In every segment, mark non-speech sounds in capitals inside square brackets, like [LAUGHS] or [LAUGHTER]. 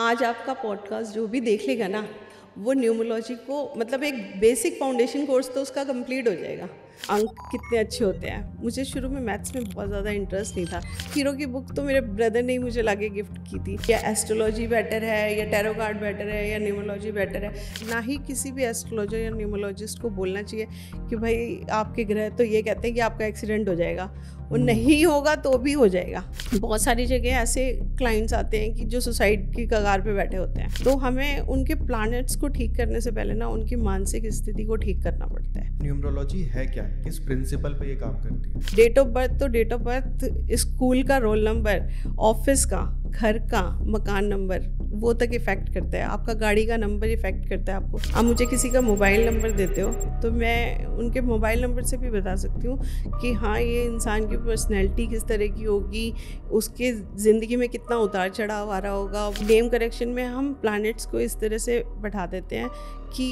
आज आपका पॉडकास्ट जो भी देख लेगा ना वो न्यूमोलॉजी को मतलब एक बेसिक फाउंडेशन कोर्स तो उसका कंप्लीट हो जाएगा अंक कितने अच्छे होते हैं मुझे शुरू में मैथ्स में बहुत ज़्यादा इंटरेस्ट नहीं था हीरो की बुक तो मेरे ब्रदर ने ही मुझे लाके गिफ्ट की थी या एस्ट्रोलॉजी बेटर है या टैरो कार्ड बेटर है या न्यूमोलॉजी बेटर है ना ही किसी भी एस्ट्रोलॉजर या न्यूमोलॉजिस्ट को बोलना चाहिए कि भाई आपके ग्रह तो ये कहते हैं कि आपका एक्सीडेंट हो जाएगा वो हम्म। नहीं होगा तो भी हो जाएगा बहुत सारी जगह ऐसे क्लाइंट्स आते हैं कि जो सुसाइड की कगार पे बैठे होते हैं तो हमें उनके प्लानट्स को ठीक करने से पहले ना उनकी मानसिक स्थिति को ठीक करना पड़ता है न्यूमरोलॉजी है क्या किस प्रिंसिपल पे ये काम करती है डेट ऑफ बर्थ तो डेट ऑफ बर्थ स्कूल का रोल नंबर ऑफिस का घर का मकान नंबर वो तक इफ़ेक्ट करता है आपका गाड़ी का नंबर इफ़ेक्ट करता है आपको आप मुझे किसी का मोबाइल नंबर देते हो तो मैं उनके मोबाइल नंबर से भी बता सकती हूँ कि हाँ ये इंसान की पर्सनैलिटी किस तरह की होगी उसके ज़िंदगी में कितना उतार चढ़ाव आ रहा होगा नेम करेक्शन में हम प्लानट्स को इस तरह से बढ़ा देते हैं कि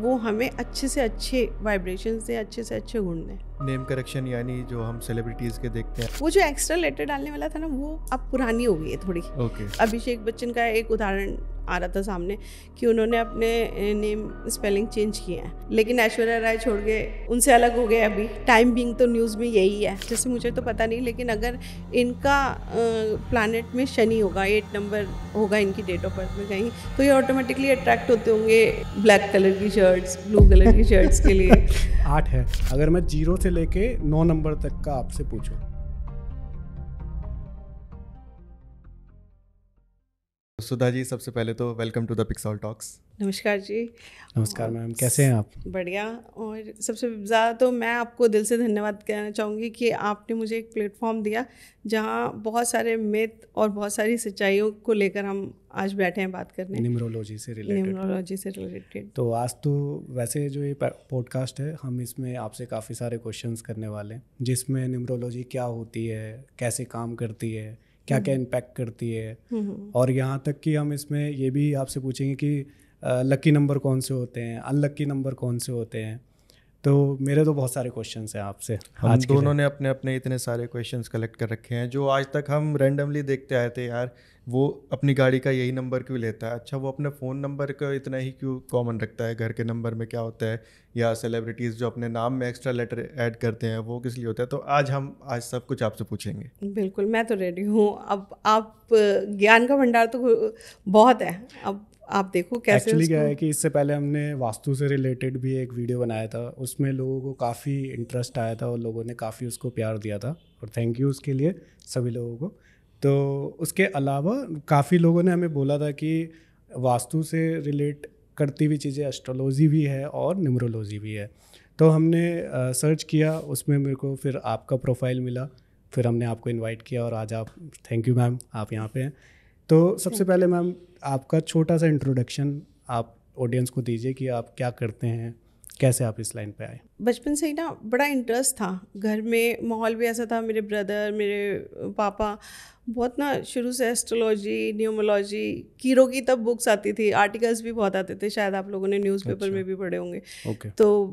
वो हमें अच्छे से अच्छे वाइब्रेशन दें अच्छे से अच्छे गुण दें नेम करेक्शन यानी जो हम सेलिब्रिटीज के देखते हैं वो जो एक्स्ट्रा लेटर डालने वाला था ना वो अब पुरानी हो गई है थोड़ी okay. अभिषेक बच्चन का एक उदाहरण आ रहा था सामने कि उन्होंने अपने नेम स्पेलिंग चेंज किए हैं लेकिन ऐश्वर्या राय छोड़ गए उनसे अलग हो गए अभी टाइम बिंग तो न्यूज़ में यही है जैसे मुझे तो पता नहीं लेकिन अगर इनका प्लानट में शनि होगा एट नंबर होगा इनकी डेट ऑफ बर्थ में कहीं तो ये ऑटोमेटिकली अट्रैक्ट होते होंगे ब्लैक कलर की शर्ट्स ब्लू कलर की शर्ट्स के लिए [LAUGHS] आठ है अगर मैं जीरो से लेके नौ नंबर तक का आपसे पूछूँ सुधा जी सबसे पहले तो welcome to the Pixel Talks नमस्कार जी नमस्कार मैम कैसे हैं आप बढ़िया और सबसे ज़्यादा तो मैं आपको दिल से धन्यवाद कहना चाहूँगी कि आपने मुझे एक प्लेटफॉर्म दिया जहाँ बहुत सारे मिथ और बहुत सारी सच्चाइयों को लेकर हम आज बैठे हैं बात करने न्यूमरोलॉजी से रिलेटेड न्यूमरोलॉजी से रिलेटेड तो आज तो वैसे जो ये पॉडकास्ट है हम इसमें आपसे काफ़ी सारे क्वेश्चंस करने वाले हैं जिसमें न्यूमरोलॉजी क्या होती है कैसे काम करती है क्या हम्म। क्या इम्पैक्ट करती है हम्म, हम्म। और यहाँ तक कि हम इसमें ये भी आपसे पूछेंगे कि लकी नंबर कौन से होते हैं अनलक्की नंबर कौन से होते हैं तो मेरे तो बहुत सारे क्वेश्चन हैं आपसे आज दोनों ने अपने अपने इतने सारे क्वेश्चन कलेक्ट कर रखे हैं जो आज तक हम रेंडमली देखते आए थे यार वो अपनी गाड़ी का यही नंबर क्यों लेता है अच्छा वो अपने फ़ोन नंबर का इतना ही क्यों कॉमन रखता है घर के नंबर में क्या होता है या सेलिब्रिटीज़ जो अपने नाम में एक्स्ट्रा लेटर ऐड करते हैं वो किस लिए होता है तो आज हम आज सब कुछ आपसे पूछेंगे बिल्कुल मैं तो रेडी हूँ अब आप ज्ञान का भंडार तो बहुत है अब आप देखो कैसे एक्चुअली क्या है कि इससे पहले हमने वास्तु से रिलेटेड भी एक वीडियो बनाया था उसमें लोगों को काफ़ी इंटरेस्ट आया था और लोगों ने काफ़ी उसको प्यार दिया था और थैंक यू उसके लिए सभी लोगों को तो उसके अलावा काफ़ी लोगों ने हमें बोला था कि वास्तु से रिलेट करती हुई चीज़ें एस्ट्रोलॉजी भी है और न्यूमरोलॉजी भी है तो हमने सर्च किया उसमें मेरे को फिर आपका प्रोफाइल मिला फिर हमने आपको इनवाइट किया और आज आप थैंक यू मैम आप यहाँ पे हैं तो सबसे पहले मैम आपका छोटा सा इंट्रोडक्शन आप ऑडियंस को दीजिए कि आप क्या करते हैं कैसे आप इस लाइन पे आए बचपन से ही ना बड़ा इंटरेस्ट था घर में माहौल भी ऐसा था मेरे ब्रदर मेरे पापा बहुत ना शुरू से एस्ट्रोलॉजी न्यूमोलॉजी कीरो की तब बुक्स आती थी आर्टिकल्स भी बहुत आते थे शायद आप लोगों ने न्यूज़पेपर अच्छा। में भी पढ़े होंगे okay. तो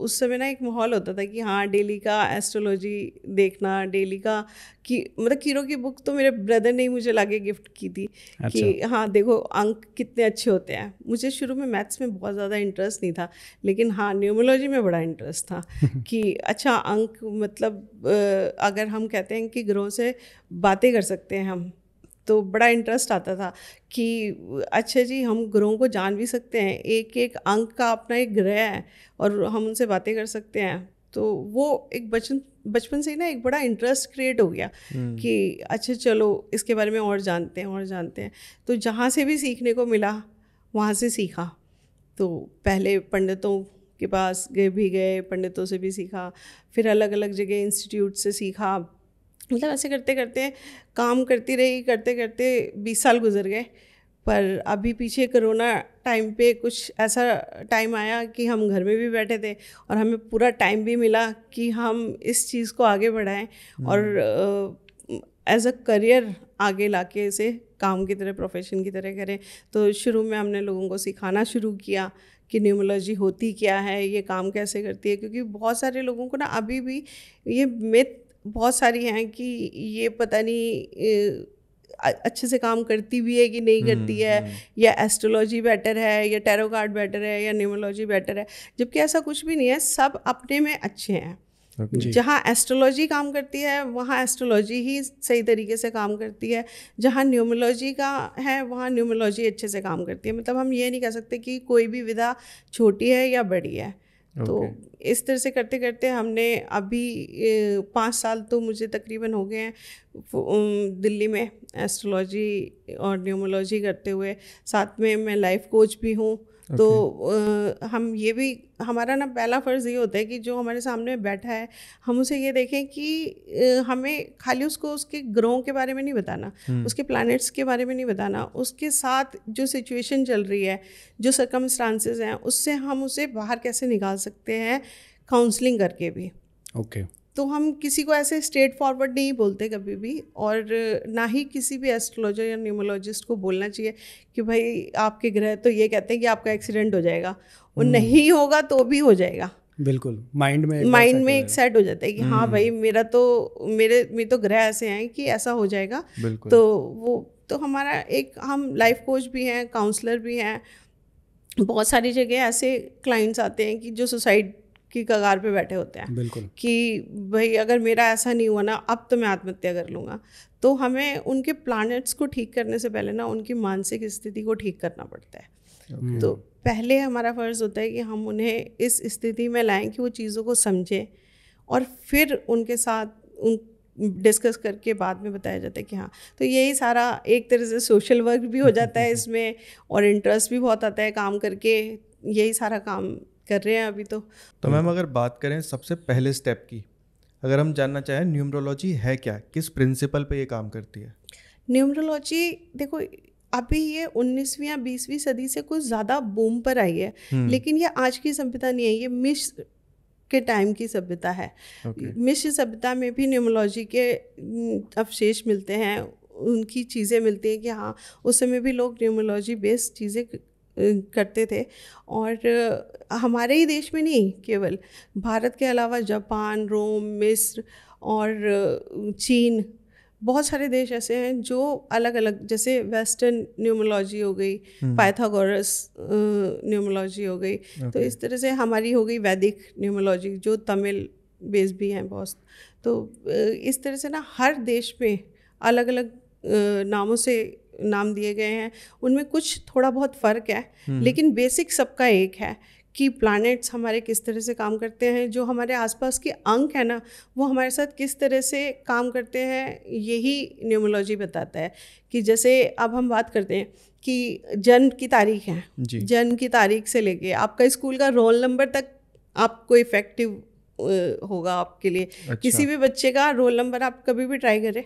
उस समय ना एक माहौल होता था कि हाँ डेली का एस्ट्रोलॉजी देखना डेली का मतलब की मतलब कीरो की बुक तो मेरे ब्रदर ने ही मुझे लागे गिफ्ट की थी अच्छा। कि हाँ देखो अंक कितने अच्छे होते हैं मुझे शुरू में मैथ्स में बहुत ज़्यादा इंटरेस्ट नहीं था लेकिन हाँ न्यूमोलॉजी में बड़ा इंटरेस्ट था [LAUGHS] कि अच्छा अंक मतलब अगर हम कहते हैं कि ग्रहों से बातें बातें कर सकते हैं हम तो बड़ा इंटरेस्ट आता था कि अच्छा जी हम ग्रहों को जान भी सकते हैं एक एक अंक का अपना एक ग्रह है और हम उनसे बातें कर सकते हैं तो वो एक बचपन बचपन से ही ना एक बड़ा इंटरेस्ट क्रिएट हो गया हम्म। कि अच्छा चलो इसके बारे में और जानते हैं और जानते हैं तो जहाँ से भी सीखने को मिला वहाँ से सीखा तो पहले पंडितों के पास गए भी गए पंडितों से भी सीखा फिर अलग अलग जगह इंस्टीट्यूट से सीखा मतलब ऐसे करते करते काम करती रही करते करते बीस साल गुजर गए पर अभी पीछे कोरोना टाइम पे कुछ ऐसा टाइम आया कि हम घर में भी बैठे थे और हमें पूरा टाइम भी मिला कि हम इस चीज़ को आगे बढ़ाएं और एज हम्म। अ करियर आगे लाके इसे काम की तरह प्रोफेशन की तरह करें तो शुरू में हमने लोगों को सिखाना शुरू किया कि न्यूमोलॉजी होती क्या है ये काम कैसे करती है क्योंकि बहुत सारे लोगों को ना अभी भी ये मिथ बहुत सारी हैं कि ये पता नहीं अच्छे से काम करती भी है कि नहीं करती हम्म, हम्म। है या एस्ट्रोलॉजी बेटर है या टैरो कार्ड बेटर है या न्यूमोलॉजी बेटर है जबकि ऐसा कुछ भी नहीं है सब अपने में अच्छे हैं Okay. जहाँ एस्ट्रोलॉजी काम करती है वहाँ एस्ट्रोलॉजी ही सही तरीके से काम करती है जहाँ न्यूमोलॉजी का है वहाँ न्यूमोलॉजी अच्छे से काम करती है मतलब हम ये नहीं कह सकते कि कोई भी विधा छोटी है या बड़ी है तो इस तरह से करते करते हमने अभी पाँच साल तो मुझे तकरीबन हो गए हैं दिल्ली में एस्ट्रोलॉजी और न्यूमोलॉजी करते हुए साथ में मैं लाइफ कोच भी हूँ तो आ, हम ये भी हमारा ना पहला फ़र्ज़ ये होता है कि जो हमारे सामने बैठा है हम उसे ये देखें कि हमें खाली उसको उसके ग्रहों के बारे में नहीं बताना हम्म। उसके प्लैनेट्स के बारे में नहीं बताना उसके साथ जो सिचुएशन चल रही है जो सरकमस्टांसेस हैं उससे हम उसे बाहर कैसे निकाल सकते हैं काउंसलिंग करके भी ओके okay. तो हम किसी को ऐसे स्ट्रेट फॉरवर्ड नहीं बोलते कभी भी और ना ही किसी भी एस्ट्रोलॉजर या न्यूमोलॉजिस्ट को बोलना चाहिए कि भाई आपके ग्रह तो ये कहते हैं कि आपका एक्सीडेंट हो जाएगा वो हम्म। नहीं होगा तो भी हो जाएगा बिल्कुल माइंड में माइंड में एक सेट हो जाता है कि हाँ हम्म। भाई मेरा तो मेरे मेरे तो ग्रह ऐसे हैं कि ऐसा हो जाएगा तो वो तो हमारा एक हम लाइफ कोच भी हैं काउंसलर भी हैं बहुत सारी जगह ऐसे क्लाइंट्स आते हैं कि जो सुसाइड की कगार पे बैठे होते हैं कि भाई अगर मेरा ऐसा नहीं हुआ ना अब तो मैं आत्महत्या कर लूँगा तो हमें उनके प्लानट्स को ठीक करने से पहले ना उनकी मानसिक स्थिति को ठीक करना पड़ता है तो पहले हमारा फ़र्ज़ होता है कि हम उन्हें इस स्थिति में लाएं कि वो चीज़ों को समझें और फिर उनके साथ उन डिस्कस करके बाद में बताया जाता है कि हाँ तो यही सारा एक तरह से सोशल वर्क भी हो जाता है [LAUGHS] इसमें और इंटरेस्ट भी बहुत आता है काम करके यही सारा काम कर रहे हैं अभी तो तो मैम अगर बात करें सबसे पहले स्टेप की अगर हम जानना चाहें न्यूमरोलॉजी है क्या किस प्रिंसिपल पे ये काम करती है न्यूमरोलॉजी देखो अभी ये उन्नीसवीं या बीसवीं सदी से कुछ ज़्यादा बूम पर आई है हम्म। लेकिन ये आज की सभ्यता नहीं है ये मिश के टाइम की सभ्यता है okay. मिश्र सभ्यता में भी न्यूमोलॉजी के अवशेष मिलते हैं उनकी चीज़ें मिलती हैं कि हाँ उस समय भी लोग न्यूमोलॉजी बेस्ड चीज़ें करते थे और हमारे ही देश में नहीं केवल भारत के अलावा जापान रोम मिस्र और चीन बहुत सारे देश ऐसे हैं जो अलग अलग जैसे वेस्टर्न न्यूमोलॉजी हो गई हम्म। पाइथागोरस न्यूमोलॉजी हो गई okay. तो इस तरह से हमारी हो गई वैदिक न्यूमोलॉजी जो तमिल बेस भी हैं बहुत तो इस तरह से ना हर देश में अलग अलग नामों से नाम दिए गए हैं उनमें कुछ थोड़ा बहुत फ़र्क है हम्म। लेकिन बेसिक सबका एक है कि प्लानट्स हमारे किस तरह से काम करते हैं जो हमारे आसपास के अंक है ना वो हमारे साथ किस तरह से काम करते हैं यही न्यूमोलॉजी बताता है कि जैसे अब हम बात करते हैं कि जन्म की तारीख है जन्म की तारीख से लेके आपका स्कूल का रोल नंबर तक आपको इफ़ेक्टिव होगा आपके लिए अच्छा। किसी भी बच्चे का रोल नंबर आप कभी भी ट्राई करें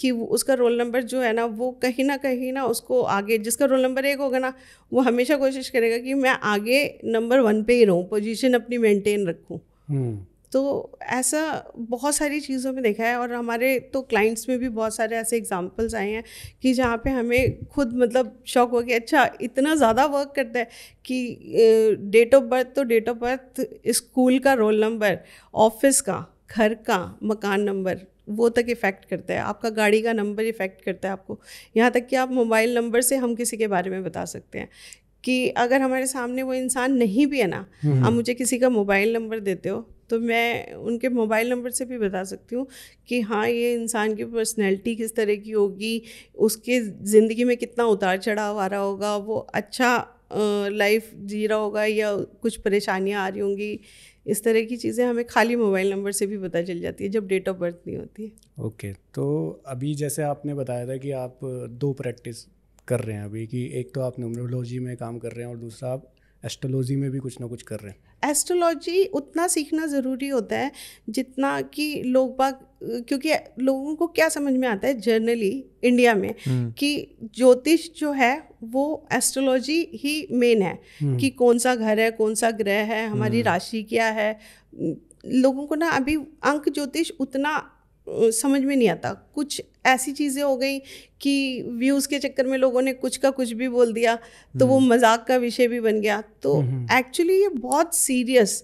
कि उसका रोल नंबर जो है ना वो कहीं ना कहीं ना उसको आगे जिसका रोल नंबर एक होगा ना वो हमेशा कोशिश करेगा कि मैं आगे नंबर वन पे ही रहूँ पोजीशन अपनी मेंटेन रखूँ हम्म। तो ऐसा बहुत सारी चीज़ों में देखा है और हमारे तो क्लाइंट्स में भी बहुत सारे ऐसे एग्जांपल्स आए हैं कि जहाँ पे हमें खुद मतलब शौक हो कि अच्छा इतना ज़्यादा वर्क करता है कि डेट ऑफ बर्थ तो डेट ऑफ बर्थ स्कूल का रोल नंबर ऑफिस का घर का मकान नंबर वो तक इफ़ेक्ट करता है आपका गाड़ी का नंबर इफ़ेक्ट करता है आपको यहाँ तक कि आप मोबाइल नंबर से हम किसी के बारे में बता सकते हैं कि अगर हमारे सामने वो इंसान नहीं भी है ना हम्म, हम्म। आप मुझे किसी का मोबाइल नंबर देते हो तो मैं उनके मोबाइल नंबर से भी बता सकती हूँ कि हाँ ये इंसान की पर्सनैलिटी किस तरह की होगी उसके ज़िंदगी में कितना उतार चढ़ाव आ रहा होगा वो अच्छा लाइफ जी रहा होगा या कुछ परेशानियाँ आ रही होंगी इस तरह की चीज़ें हमें खाली मोबाइल नंबर से भी पता चल जाती है जब डेट ऑफ बर्थ नहीं होती है ओके okay, तो अभी जैसे आपने बताया था कि आप दो प्रैक्टिस कर रहे हैं अभी कि एक तो आप न्यूमरोलॉजी में काम कर रहे हैं और दूसरा आप एस्ट्रोलॉजी में भी कुछ ना कुछ कर रहे हैं एस्ट्रोलॉजी उतना सीखना ज़रूरी होता है जितना कि लोग बाग क्योंकि लोगों को क्या समझ में आता है जनरली इंडिया में हम्म। कि ज्योतिष जो है वो एस्ट्रोलॉजी ही मेन है हम्म। कि कौन सा घर है कौन सा ग्रह है हमारी हम्म। राशि क्या है लोगों को ना अभी अंक ज्योतिष उतना समझ में नहीं आता कुछ ऐसी चीज़ें हो गई कि व्यूज़ के चक्कर में लोगों ने कुछ का कुछ भी बोल दिया तो वो मजाक का विषय भी बन गया तो एक्चुअली ये बहुत सीरियस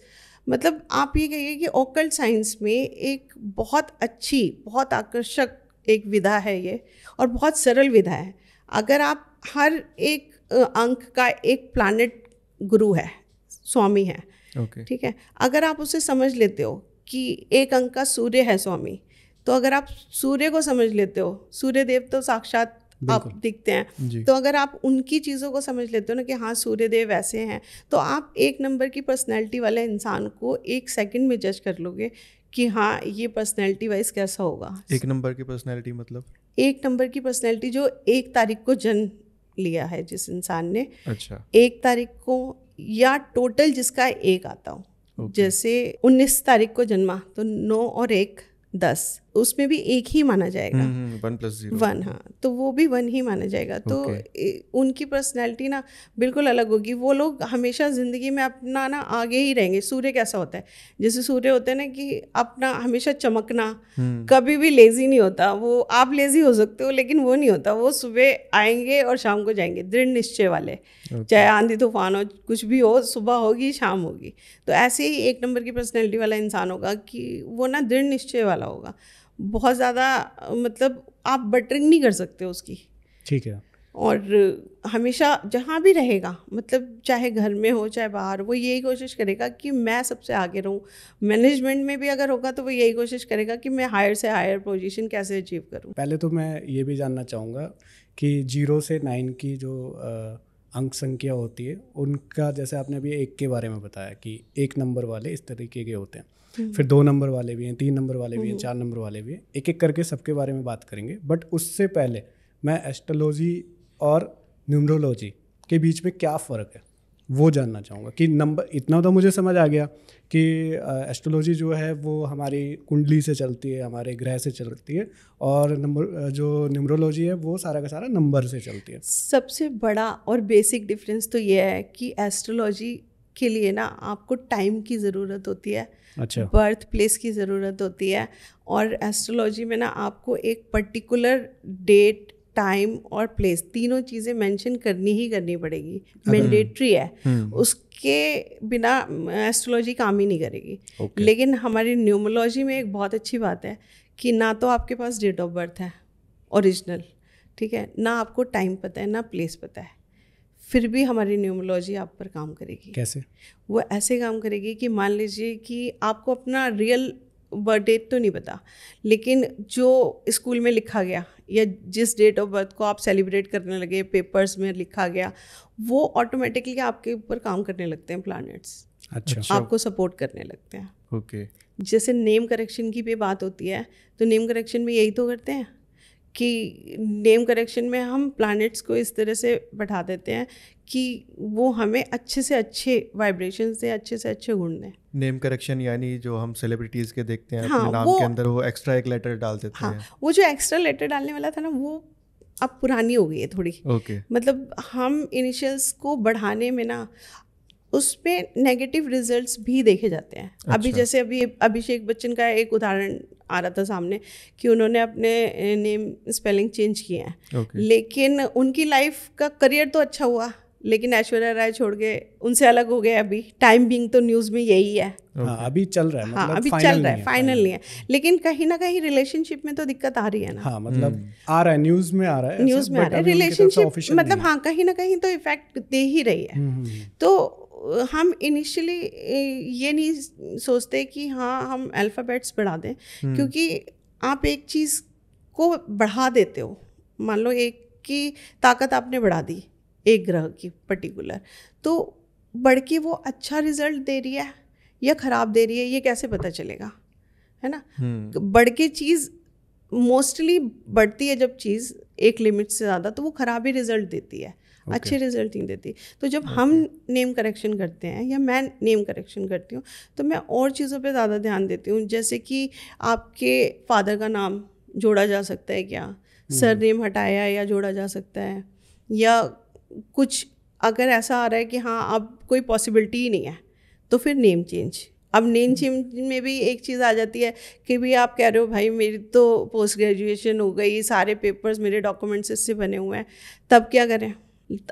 मतलब आप ये कहिए कि ओकल साइंस में एक बहुत अच्छी बहुत आकर्षक एक विधा है ये और बहुत सरल विधा है अगर आप हर एक अंक का एक प्लानट गुरु है स्वामी है okay. ठीक है अगर आप उसे समझ लेते हो कि एक अंक का सूर्य है स्वामी तो अगर आप सूर्य को समझ लेते हो सूर्य देव तो साक्षात आप दिखते हैं तो अगर आप उनकी चीज़ों को समझ लेते हो ना कि हाँ सूर्यदेव ऐसे हैं तो आप एक नंबर की पर्सनैलिटी वाले इंसान को एक सेकंड में जज कर लोगे कि हाँ ये पर्सनैलिटी वाइज कैसा होगा एक नंबर की पर्सनैलिटी मतलब एक नंबर की पर्सनैलिटी जो एक तारीख को जन्म लिया है जिस इंसान ने अच्छा एक तारीख को या टोटल जिसका एक आता हो जैसे 19 तारीख को जन्मा तो नौ और एक दस उसमें भी एक ही माना जाएगा हम्म, हम्म, वन प्लस वन हाँ तो वो भी वन ही माना जाएगा तो okay. तो उनकी पर्सनैलिटी ना बिल्कुल अलग होगी वो लोग हमेशा ज़िंदगी में अपना ना आगे ही रहेंगे सूर्य कैसा होता है जैसे सूर्य होता है ना कि अपना हमेशा चमकना हम्म। कभी भी लेज़ी नहीं होता वो आप लेज़ी हो सकते हो लेकिन वो नहीं होता वो सुबह आएंगे और शाम को जाएंगे दृढ़ निश्चय वाले okay. चाहे आंधी तूफान हो कुछ भी हो सुबह होगी शाम होगी तो ऐसे ही एक नंबर की पर्सनैलिटी वाला इंसान होगा कि वो ना दृढ़ निश्चय वाला होगा बहुत ज़्यादा मतलब आप बटरिंग नहीं कर सकते उसकी ठीक है और हमेशा जहाँ भी रहेगा मतलब चाहे घर में हो चाहे बाहर वो यही कोशिश करेगा कि मैं सबसे आगे रहूँ मैनेजमेंट में भी अगर होगा तो वो यही कोशिश करेगा कि मैं हायर से हायर पोजीशन कैसे अचीव करूँ पहले तो मैं ये भी जानना चाहूँगा कि जीरो से नाइन की जो आ, अंक संख्या होती है उनका जैसे आपने अभी एक के बारे में बताया कि एक नंबर वाले इस तरीके के होते हैं हम्म। फिर दो नंबर वाले भी हैं तीन नंबर वाले भी हैं हम्म। चार नंबर वाले भी हैं एक एक करके सबके बारे में बात करेंगे बट उससे पहले मैं एस्ट्रोलॉजी और न्यूमरोलॉजी के बीच में क्या फ़र्क है वो जानना चाहूँगा कि नंबर इतना तो मुझे समझ आ गया कि एस्ट्रोलॉजी जो है वो हमारी कुंडली से चलती है हमारे ग्रह से चलती है और नंबर जो न्यूमरोलॉजी है वो सारा का सारा नंबर से चलती है सबसे बड़ा और बेसिक डिफरेंस तो ये है कि एस्ट्रोलॉजी के लिए ना आपको टाइम की ज़रूरत होती है अच्छा बर्थ प्लेस की ज़रूरत होती है और एस्ट्रोलॉजी में ना आपको एक पर्टिकुलर डेट टाइम और प्लेस तीनों चीज़ें मेंशन करनी ही करनी पड़ेगी मैंडेटरी है हम्म। उसके बिना एस्ट्रोलॉजी काम ही नहीं करेगी okay. लेकिन हमारी न्यूमोलॉजी में एक बहुत अच्छी बात है कि ना तो आपके पास डेट ऑफ बर्थ है ओरिजिनल ठीक है ना आपको टाइम पता है ना प्लेस पता है फिर भी हमारी न्यूमोलॉजी आप पर काम करेगी कैसे वो ऐसे काम करेगी कि मान लीजिए कि आपको अपना रियल बर्थ डेट तो नहीं पता लेकिन जो स्कूल में लिखा गया या जिस डेट ऑफ बर्थ को आप सेलिब्रेट करने लगे पेपर्स में लिखा गया वो ऑटोमेटिकली आपके ऊपर काम करने लगते हैं प्लानट्स अच्छा।, अच्छा आपको सपोर्ट करने लगते हैं ओके जैसे नेम करेक्शन की भी बात होती है तो नेम करेक्शन में यही तो करते हैं कि नेम करेक्शन में हम प्लानट्स को इस तरह से बैठा देते हैं कि वो हमें अच्छे से अच्छे वाइब्रेशन दें अच्छे से अच्छे गुण दें नेम करेक्शन यानी जो हम सेलिब्रिटीज़ के देखते हैं हाँ, अपने नाम के अंदर वो एक्स्ट्रा एक लेटर डाल देते हाँ, हैं वो जो एक्स्ट्रा लेटर डालने वाला था ना वो अब पुरानी हो गई है थोड़ी okay. मतलब हम इनिशियल्स को बढ़ाने में ना उसमें नेगेटिव रिजल्ट भी देखे जाते हैं अच्छा। अभी जैसे अभी अभिषेक बच्चन का एक उदाहरण आ रहा था सामने कि उन्होंने अपने नेम स्पेलिंग चेंज किए हैं okay. लेकिन उनकी लाइफ का करियर तो अच्छा हुआ लेकिन ऐश्वर्या राय छोड़ के उनसे अलग हो गए अभी टाइम बिंग तो न्यूज़ में यही है हाँ, okay. हाँ, अभी चल रहा है हाँ, मतलब हाँ, अभी चल रहा है फाइनल नहीं है लेकिन कहीं ना कहीं रिलेशनशिप में तो दिक्कत आ रही है ना हाँ मतलब hmm. आ रहा है न्यूज़ में आ रहा है न्यूज़ में आ रहा है रिलेशनशिप मतलब हाँ कहीं ना कहीं तो इफेक्ट दे ही रही है hmm, hmm, तो हम इनिशियली ये नहीं सोचते कि हाँ हम अल्फ़ाबेट्स बढ़ा दें क्योंकि आप एक चीज़ को बढ़ा देते हो मान लो एक की ताकत आपने बढ़ा दी एक ग्रह की पर्टिकुलर तो बढ़ के वो अच्छा रिजल्ट दे रही है या ख़राब दे रही है ये कैसे पता चलेगा है ना हम्म। बढ़ के चीज़ मोस्टली बढ़ती है जब चीज़ एक लिमिट से ज़्यादा तो वो ख़राब ही रिजल्ट देती है okay. अच्छे रिजल्ट नहीं देती तो जब okay. हम नेम करेक्शन करते हैं या मैं नेम करेक्शन करती हूँ तो मैं और चीज़ों पे ज़्यादा ध्यान देती हूँ जैसे कि आपके फादर का नाम जोड़ा जा सकता है क्या सर नेम हम्म। हटाया या जोड़ा जा सकता है या कुछ अगर ऐसा आ रहा है कि हाँ अब कोई पॉसिबिलिटी ही नहीं है तो फिर नेम चेंज अब नेम चेंज में भी एक चीज़ आ जाती है कि भी आप कह रहे हो भाई मेरी तो पोस्ट ग्रेजुएशन हो गई सारे पेपर्स मेरे डॉक्यूमेंट्स इससे बने हुए हैं तब क्या करें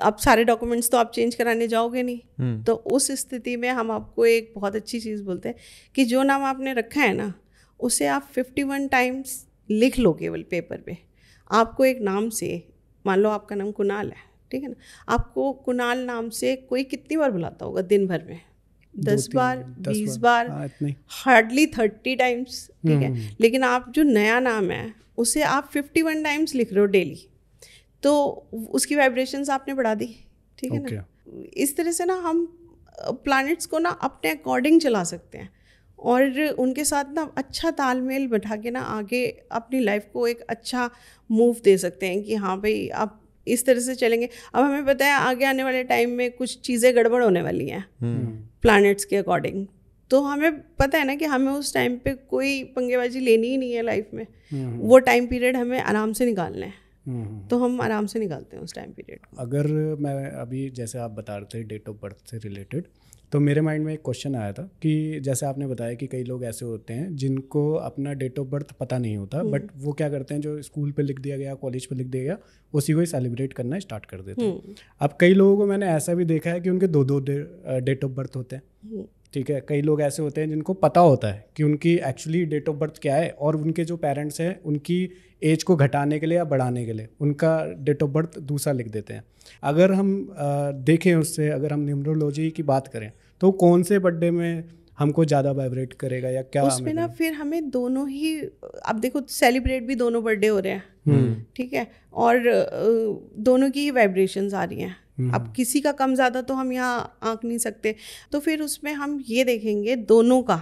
अब सारे डॉक्यूमेंट्स तो आप चेंज कराने जाओगे नहीं हम्म। तो उस स्थिति में हम आपको एक बहुत अच्छी चीज़ बोलते हैं कि जो नाम आपने रखा है ना उसे आप वन टाइम्स लिख लो केवल पेपर पे आपको एक नाम से मान लो आपका नाम कुनाल है ठीक है ना आपको कुणाल नाम से कोई कितनी बार बुलाता होगा दिन भर में दस बार बीस बार हार्डली थर्टी टाइम्स ठीक है हम्म। लेकिन आप जो नया नाम है उसे आप फिफ्टी वन टाइम्स लिख रहे हो डेली तो उसकी वाइब्रेशन आपने बढ़ा दी ठीक है ना इस तरह से ना हम प्लानिट्स को ना अपने अकॉर्डिंग चला सकते हैं और उनके साथ ना अच्छा तालमेल बैठा के ना आगे अपनी लाइफ को एक अच्छा मूव दे सकते हैं कि हाँ भाई आप इस तरह से चलेंगे अब हमें पता है आगे आने वाले टाइम में कुछ चीज़ें गड़बड़ होने वाली हैं प्लानट्स हम्म। के अकॉर्डिंग तो हमें पता है ना कि हमें उस टाइम पे कोई पंगेबाजी लेनी ही नहीं है लाइफ में हम्म। वो टाइम पीरियड हमें आराम से निकालना है हम्म। तो हम आराम से निकालते हैं उस टाइम पीरियड अगर मैं अभी जैसे आप बता रहे थे डेट ऑफ बर्थ से रिलेटेड तो मेरे माइंड में एक क्वेश्चन आया था कि जैसे आपने बताया कि कई लोग ऐसे होते हैं जिनको अपना डेट ऑफ बर्थ पता नहीं होता हम्म। बट वो क्या करते हैं जो स्कूल पे लिख दिया गया कॉलेज पे लिख दिया गया उसी को ही सेलिब्रेट करना स्टार्ट कर देते हैं हम्म। अब कई लोगों को मैंने ऐसा भी देखा है कि उनके दो दो डेट ऑफ बर्थ होते हैं हम्म। ठीक है कई लोग ऐसे होते हैं जिनको पता होता है कि उनकी एक्चुअली डेट ऑफ बर्थ क्या है और उनके जो पेरेंट्स हैं उनकी एज को घटाने के लिए या बढ़ाने के लिए उनका डेट ऑफ बर्थ दूसरा लिख देते हैं अगर हम देखें उससे अगर हम न्यूमरोलॉजी की बात करें तो कौन से बर्थडे में हमको ज़्यादा वाइब्रेट करेगा या क्या उसमें ना फिर हमें दोनों ही अब देखो सेलिब्रेट भी दोनों बर्थडे हो रहे हैं हम्म। ठीक है और दोनों की ही वाइब्रेशन आ रही हैं हम्म। अब किसी का कम ज़्यादा तो हम यहाँ आँख नहीं सकते तो फिर उसमें हम ये देखेंगे दोनों का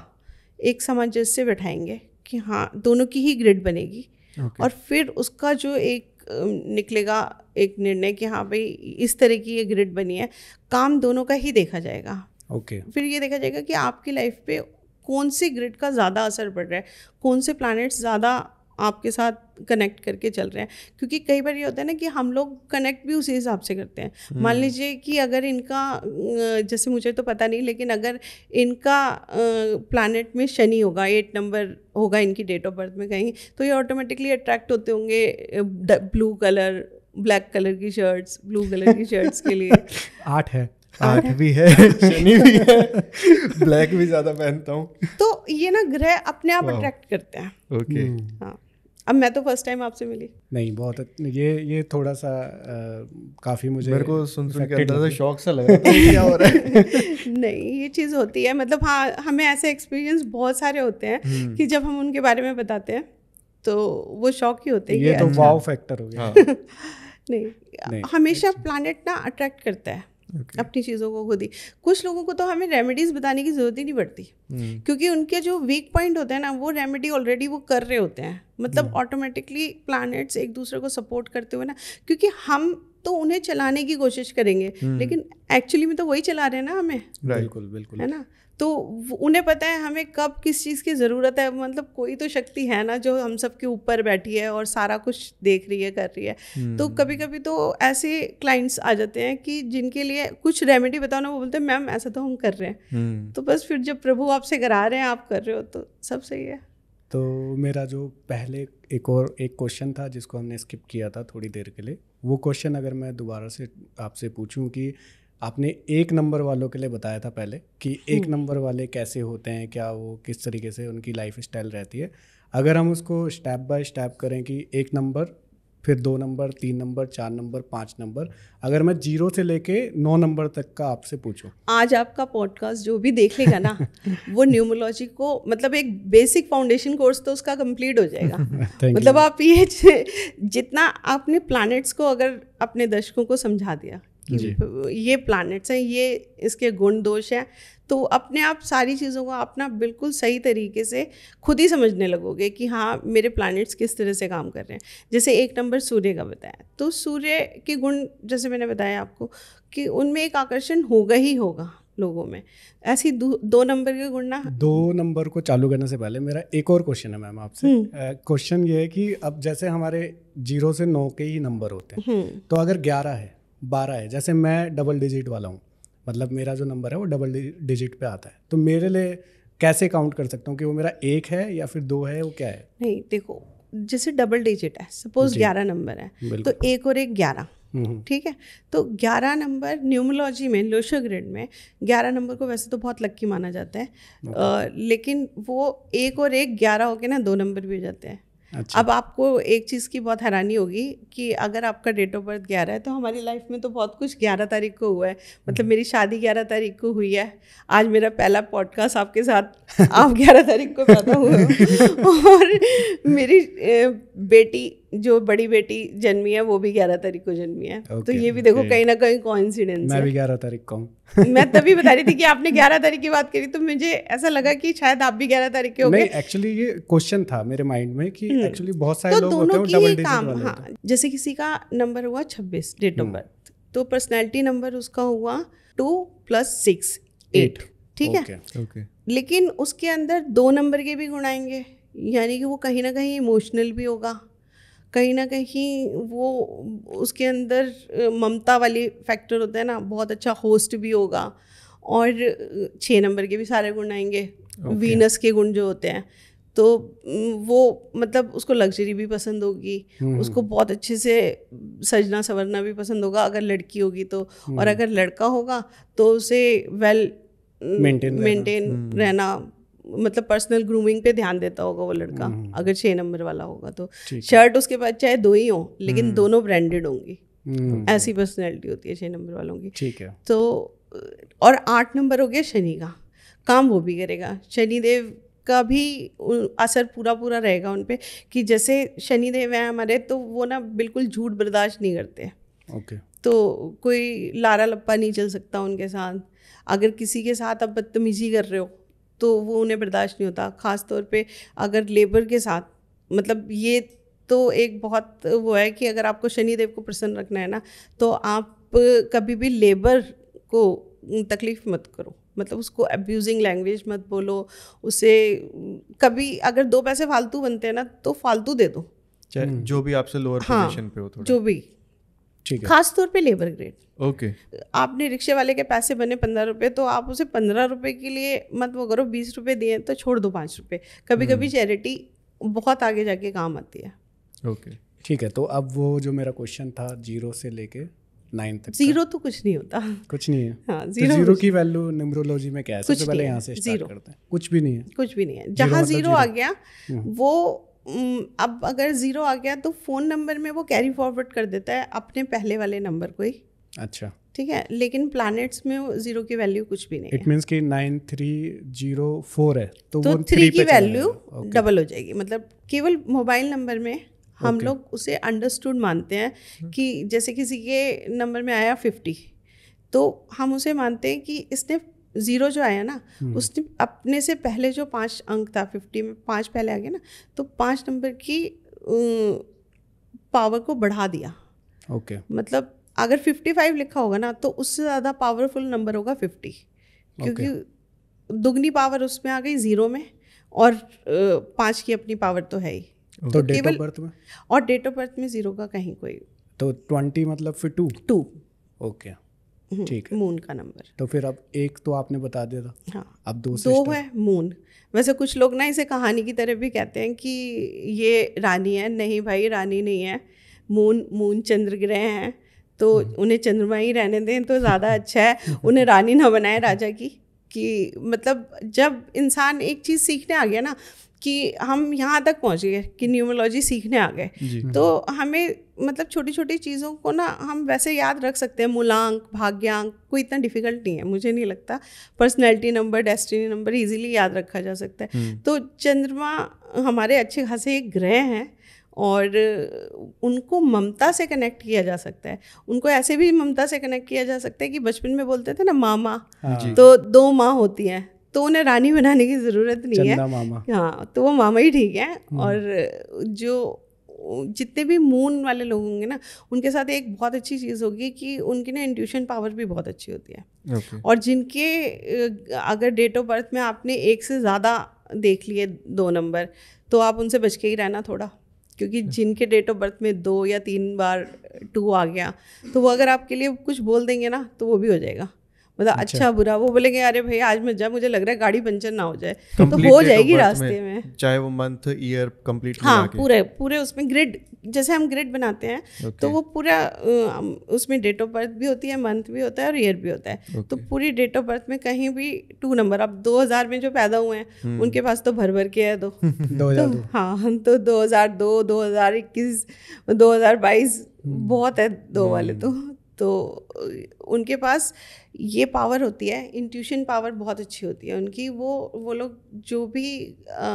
एक सामंजस्य बैठाएंगे कि हाँ दोनों की ही ग्रिड बनेगी okay. और फिर उसका जो एक निकलेगा एक निर्णय कि हाँ भाई इस तरह की ये ग्रिड बनी है काम दोनों का ही देखा जाएगा ओके okay. फिर ये देखा जाएगा कि आपकी लाइफ पे कौन सी ग्रिड का ज़्यादा असर पड़ रहा है कौन से प्लानट्स ज़्यादा आपके साथ कनेक्ट करके चल रहे हैं क्योंकि कई बार ये होता है ना कि हम लोग कनेक्ट भी उसी हिसाब से करते हैं हम्म। मान लीजिए कि अगर इनका जैसे मुझे तो पता नहीं लेकिन अगर इनका प्लानट में शनि होगा एट नंबर होगा इनकी डेट ऑफ बर्थ में कहीं तो ये ऑटोमेटिकली अट्रैक्ट होते होंगे ब्लू कलर ब्लैक कलर की शर्ट्स ब्लू कलर की शर्ट्स के लिए [LAUGHS] आठ है आठ भी है [LAUGHS] शनि भी है ब्लैक [LAUGHS] भी ज्यादा पहनता हूँ तो ये ना ग्रह अपने आप अट्रैक्ट करते हैं ओके okay. Hmm। हाँ अब मैं तो फर्स्ट टाइम आपसे मिली नहीं बहुत ये ये थोड़ा सा काफ़ी मुझे मेरे को सुन सुन के अंदर शौक सा लग रहा है क्या हो रहा है [LAUGHS] नहीं ये चीज़ होती है मतलब हाँ हमें ऐसे एक्सपीरियंस बहुत सारे होते हैं हम्म। कि जब हम उनके बारे में बताते हैं तो वो शौक ही होते हैं ये तो वाव अच्छा। फैक्टर हो गया हाँ। [LAUGHS] नहीं हमेशा प्लानट ना अट्रैक्ट करता है okay. अपनी चीज़ों को खुद ही कुछ लोगों को तो हमें रेमेडीज़ बताने की ज़रूरत ही नहीं पड़ती hmm. क्योंकि उनके जो वीक पॉइंट होते हैं ना वो रेमेडी ऑलरेडी वो कर रहे होते हैं मतलब ऑटोमेटिकली hmm. प्लानट्स एक दूसरे को सपोर्ट करते हुए ना क्योंकि हम तो उन्हें चलाने की कोशिश करेंगे hmm. लेकिन एक्चुअली में तो वही चला रहे हैं ना हमें बिल्कुल बिल्कुल है ना तो उन्हें पता है हमें कब किस चीज़ की ज़रूरत है मतलब कोई तो शक्ति है ना जो हम सब के ऊपर बैठी है और सारा कुछ देख रही है कर रही है तो हम्म। कभी कभी तो ऐसे क्लाइंट्स आ जाते हैं कि जिनके लिए कुछ रेमेडी बताओ ना वो बोलते हैं मैम ऐसा तो हम कर रहे हैं हम्म। तो बस फिर जब प्रभु आपसे करा रहे हैं आप कर रहे हो तो सब सही है तो मेरा जो पहले एक और एक क्वेश्चन था जिसको हमने स्किप किया था थोड़ी देर के लिए वो क्वेश्चन अगर मैं दोबारा से आपसे पूछूं कि आपने एक नंबर वालों के लिए बताया था पहले कि एक हम्म। नंबर वाले कैसे होते हैं क्या वो किस तरीके से उनकी लाइफ स्टाइल रहती है अगर हम उसको स्टेप बाय स्टेप करें कि एक नंबर फिर दो नंबर तीन नंबर चार नंबर पाँच नंबर अगर मैं जीरो से लेके नौ नंबर तक का आपसे पूछूं आज आपका पॉडकास्ट जो भी देख लेगा ना [LAUGHS] वो न्यूमोलॉजी को मतलब एक बेसिक फाउंडेशन कोर्स तो उसका कंप्लीट हो जाएगा [LAUGHS] मतलब आप ये जितना आपने प्लैनेट्स को अगर अपने दर्शकों को समझा दिया ये प्लानट्स हैं ये इसके गुण दोष हैं तो अपने आप सारी चीज़ों को अपना बिल्कुल सही तरीके से खुद ही समझने लगोगे कि हाँ मेरे प्लानट्स किस तरह से काम कर रहे हैं जैसे एक नंबर सूर्य का बताया तो सूर्य के गुण जैसे मैंने बताया आपको कि उनमें एक आकर्षण होगा ही होगा लोगों में ऐसी दो नंबर के गुण ना दो नंबर को चालू करने से पहले मेरा एक और क्वेश्चन है मैम आपसे क्वेश्चन हम्म। ये है कि अब जैसे हमारे जीरो से नौ के ही नंबर होते हैं हम्म। तो अगर ग्यारह है बारह है जैसे मैं डबल डिजिट वाला हूँ मतलब मेरा जो नंबर है वो डबल डिजिट पे आता है तो मेरे लिए कैसे काउंट कर सकता हूँ कि वो मेरा एक है या फिर दो है वो क्या है नहीं देखो जैसे डबल डिजिट है सपोज ग्यारह नंबर है तो एक और एक ग्यारह हम्म, हम्म। ठीक है तो 11 नंबर न्यूमोलॉजी में लोशो ग्रेड में 11 नंबर को वैसे तो बहुत लक्की माना जाता है आ, लेकिन वो एक और एक 11 होके ना दो नंबर भी हो जाते हैं अच्छा। अब आपको एक चीज़ की बहुत हैरानी होगी कि अगर आपका डेट ऑफ बर्थ ग्यारह है तो हमारी लाइफ में तो बहुत कुछ ग्यारह तारीख को हुआ है मतलब हम्म। मेरी शादी ग्यारह तारीख को हुई है आज मेरा पहला पॉडकास्ट आपके साथ [LAUGHS] आप ग्यारह तारीख को पैदा हुए [LAUGHS] और मेरी बेटी जो बड़ी बेटी जन्मी है वो भी ग्यारह तारीख को जन्मी है तो okay, तो ये भी देखो okay. कहीं ना कहीं कॉइंसिडेंस मैं भी ग्यारह तारीख को हूँ मैं तभी बता रही थी कि [LAUGHS] आपने ग्यारह तारीख की बात करी तो मुझे ऐसा लगा कि शायद आप भी ग्यारह तारीख के हो नहीं एक्चुअली ये क्वेश्चन था मेरे माइंड में कि एक्चुअली हम्म। बहुत सारे तो लोग दोनों होते हैं काम हाँ जैसे किसी का नंबर हुआ छब्बीस डेट ऑफ बर्थ तो पर्सनैलिटी नंबर उसका हुआ टू प्लस सिक्स एट ठीक है लेकिन उसके अंदर दो नंबर के भी गुण आएंगे यानी कि वो कहीं ना कहीं इमोशनल भी होगा कहीं ना कहीं वो उसके अंदर ममता वाली फैक्टर होता है ना बहुत अच्छा होस्ट भी होगा और छः नंबर के भी सारे गुण आएंगे okay. वीनस के गुण जो होते हैं तो वो मतलब उसको लग्जरी भी पसंद होगी हम्म। उसको बहुत अच्छे से सजना संवरना भी पसंद होगा अगर लड़की होगी तो और हम्म। अगर लड़का होगा तो उसे वेल मेंटेन रहना, हम्म। रहना मतलब पर्सनल ग्रूमिंग पे ध्यान देता होगा वो लड़का हम्म। अगर छः नंबर वाला होगा तो शर्ट उसके पास चाहे दो ही हो लेकिन हम्म। दोनों ब्रांडेड होंगी हम्म। ऐसी पर्सनैलिटी होती है छः नंबर वालों की ठीक है तो और आठ नंबर हो गया शनि का काम वो भी करेगा शनिदेव का भी असर पूरा पूरा रहेगा उन पर कि जैसे शनिदेव हैं हमारे तो वो ना बिल्कुल झूठ बर्दाश्त नहीं करते ओके तो कोई लारा लप्पा नहीं चल सकता उनके साथ अगर किसी के साथ आप बदतमीजी कर रहे हो तो वो उन्हें बर्दाश्त नहीं होता ख़ास तौर पे अगर लेबर के साथ मतलब ये तो एक बहुत वो है कि अगर आपको शनिदेव को प्रसन्न रखना है ना तो आप कभी भी लेबर को तकलीफ़ मत करो मतलब उसको अब्यूजिंग लैंग्वेज मत बोलो उसे कभी अगर दो पैसे फालतू बनते हैं ना तो फालतू दे दो हम्म। जो भी आपसे लोअर हाँ, पोजीशन पे हो जो भी खास तौर पे लेबर ग्रेड ओके आपने रिक्शे वाले के पैसे बने पंद्रह रुपए तो आप उसे पंद्रह रुपए के लिए मत वो करो बीस रुपए दिए तो छोड़ दो पांच रुपए कभी कभी हम्म। चैरिटी बहुत आगे जाके काम आती है ओके ठीक है तो अब वो जो मेरा क्वेश्चन था जीरो से लेके नाइन तक जीरो तो कुछ नहीं होता कुछ नहीं है हाँ, जीरो, तो जीरो की वैल्यू न्यूमरोलॉजी में क्या है सबसे पहले यहाँ से जीरो करते हैं कुछ भी नहीं है कुछ भी नहीं है जहाँ मतलब जीरो, मतलब जीरो आ गया हम्म। वो अब अगर ज़ीरो आ गया तो फ़ोन नंबर में वो कैरी फॉरवर्ड कर देता है अपने पहले वाले नंबर को ही अच्छा ठीक है लेकिन प्लैनेट्स में जीरो की वैल्यू कुछ भी नहीं इट मीन्स कि नाइन थ्री जीरो फोर है तो, तो थ्री की वैल्यू okay. डबल हो जाएगी मतलब केवल मोबाइल नंबर में हम okay. लोग उसे अंडरस्टूड मानते हैं कि जैसे किसी के नंबर में आया फिफ्टी तो हम उसे मानते हैं कि इसने ज़ीरो जो आया ना हम्म। उसने अपने से पहले जो पाँच अंक था फिफ्टी में पाँच पहले आ गया ना तो पाँच नंबर की पावर को बढ़ा दिया ओके okay. मतलब अगर फिफ्टी फाइव लिखा होगा ना तो उससे ज़्यादा पावरफुल नंबर होगा फिफ्टी क्योंकि okay. दुगनी पावर उसमें आ गई ज़ीरो में और पाँच की अपनी पावर तो है ही तो डेट ऑफ बर्थ में और डेट ऑफ बर्थ में ज़ीरो का कहीं कोई तो ट्वेंटी मतलब फिर टू टू ओके हम्म, ठीक है मून का नंबर तो फिर अब एक तो आपने बता दिया था हाँ अब दो दो है मून वैसे कुछ लोग ना इसे कहानी की तरह भी कहते हैं कि ये रानी है नहीं भाई रानी नहीं है मून मून चंद्र ग्रह हैं तो हम्म। उन्हें चंद्रमा ही रहने दें तो ज़्यादा [LAUGHS] अच्छा है उन्हें रानी ना बनाए राजा की कि मतलब जब इंसान एक चीज़ सीखने आ गया ना कि हम यहाँ तक पहुँच गए कि न्यूमोलॉजी सीखने आ गए तो हमें मतलब छोटी छोटी चीज़ों को ना हम वैसे याद रख सकते हैं मूलांक भाग्यांक कोई इतना डिफिकल्ट नहीं है मुझे नहीं लगता personality number destiny number easily याद रखा जा सकता है हम्म। तो चंद्रमा हमारे अच्छे खासे एक ग्रह हैं और उनको ममता से कनेक्ट किया जा सकता है उनको ऐसे भी ममता से कनेक्ट किया जा सकता है कि बचपन में बोलते थे ना माँ माँ तो दो माँ होती हैं तो उन्हें रानी बनाने की ज़रूरत नहीं है मामा हाँ तो वो मामा ही ठीक है हम्म। और जो जितने भी मून वाले लोग होंगे ना उनके साथ एक बहुत अच्छी चीज़ होगी कि उनकी ना इंट्यूशन पावर भी बहुत अच्छी होती है okay. और जिनके अगर डेट ऑफ बर्थ में आपने एक से ज़्यादा देख लिए दो नंबर तो आप उनसे बच के ही रहना थोड़ा क्योंकि जिनके डेट ऑफ बर्थ में दो या तीन बार टू आ गया तो वो अगर आपके लिए कुछ बोल देंगे ना तो वो भी हो जाएगा मतलब अच्छा।, अच्छा बुरा वो बोलेंगे अरे भाई आज मैं जब मुझे लग रहा है गाड़ी पंचर ना हो जाए तो हो जाएगी रास्ते में चाहे वो मंथ ईयर कंप्लीट हाँ पूरे पूरे उसमें ग्रिड जैसे हम ग्रिड बनाते हैं तो okay. तो वो पूरा उसमें डेट ऑफ बर्थ भी होती है मंथ भी होता है और ईयर भी होता है तो okay. तो पूरी डेट ऑफ बर्थ में कहीं भी टू नंबर अब 2000 में जो पैदा हुए हैं हम्म। उनके पास तो भर भर के है दो, [LAUGHS] दो, तो, दो हाँ हम तो 2002 2021 2022 बहुत है दो हम्म। वाले तो तो उनके पास ये पावर होती है इंट्यूशन पावर बहुत अच्छी होती है उनकी वो वो लोग जो भी आ,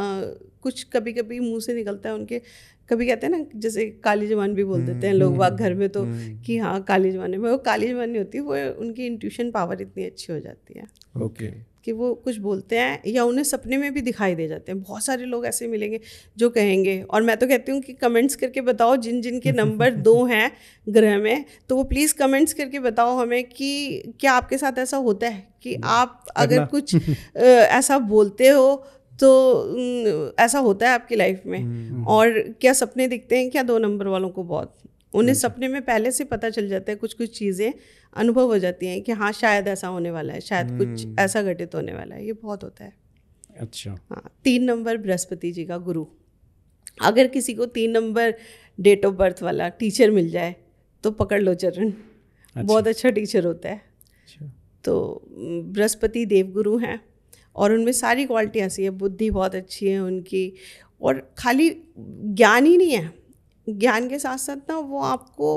कुछ कभी कभी मुंह से निकलता है उनके कभी कहते हैं ना जैसे काली जबान भी बोल हम्म, देते हैं लोग हम्म, बाग घर में तो हम्म, कि हाँ काली जवान में वो काली जवान नहीं होती वो उनकी इंट्यूशन पावर इतनी अच्छी हो जाती है ओके okay. कि वो कुछ बोलते हैं या उन्हें सपने में भी दिखाई दे जाते हैं बहुत सारे लोग ऐसे मिलेंगे जो कहेंगे और मैं तो कहती हूँ कि कमेंट्स करके बताओ जिन जिन के नंबर [LAUGHS] दो हैं ग्रह में तो वो प्लीज़ कमेंट्स करके बताओ हमें कि क्या आपके साथ ऐसा होता है कि आप अगर कुछ [LAUGHS] ऐसा बोलते हो तो ऐसा होता है आपकी लाइफ में हम्म, हम्म। और क्या सपने दिखते हैं क्या दो नंबर वालों को बहुत उन्हें हम्म। सपने में पहले से पता चल जाता है कुछ कुछ चीज़ें अनुभव हो जाती हैं कि हाँ शायद ऐसा होने वाला है शायद कुछ हम्म। ऐसा घटित होने वाला है ये बहुत होता है अच्छा हाँ तीन नंबर बृहस्पति जी का गुरु अगर किसी को तीन नंबर डेट ऑफ बर्थ वाला टीचर मिल जाए तो पकड़ लो चरण अच्छा। बहुत अच्छा टीचर होता है अच्छा। तो बृहस्पति देवगुरु हैं और उनमें सारी क्वालिटी ऐसी है बुद्धि बहुत अच्छी है उनकी और खाली ज्ञान ही नहीं है ज्ञान के साथ साथ ना वो आपको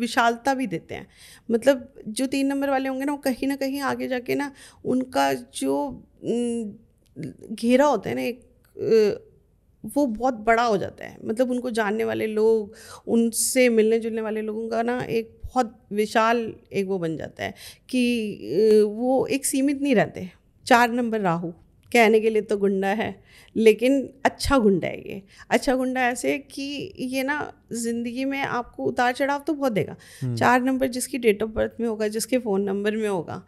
विशालता भी देते हैं मतलब जो तीन नंबर वाले होंगे ना वो कहीं ना कहीं आगे जाके ना उनका जो घेरा होता है ना एक वो बहुत बड़ा हो जाता है मतलब उनको जानने वाले लोग उनसे मिलने जुलने वाले लोगों का ना एक बहुत विशाल एक वो बन जाता है कि वो एक सीमित नहीं रहते चार नंबर राहु कहने के लिए तो गुंडा है लेकिन अच्छा गुंडा है ये अच्छा गुंडा ऐसे कि ये ना ज़िंदगी में आपको उतार चढ़ाव तो बहुत देगा हम्म। चार नंबर जिसकी डेट ऑफ बर्थ में होगा जिसके फ़ोन नंबर में होगा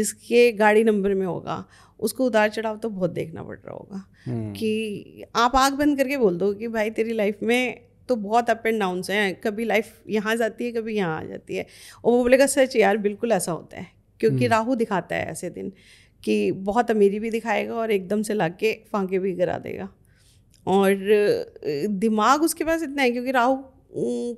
जिसके गाड़ी नंबर में होगा उसको उतार चढ़ाव तो बहुत देखना पड़ रहा होगा हम्म। कि आप आँख बंद करके बोल दो कि भाई तेरी लाइफ में तो बहुत अप एंड डाउन हैं कभी लाइफ यहाँ जाती है कभी यहाँ आ जाती है और वो बोलेगा सच यार बिल्कुल ऐसा होता है क्योंकि हम्म। राहु दिखाता है ऐसे दिन कि बहुत अमीरी भी दिखाएगा और एकदम से ला के फांके भी करा देगा और दिमाग उसके पास इतना है क्योंकि राहु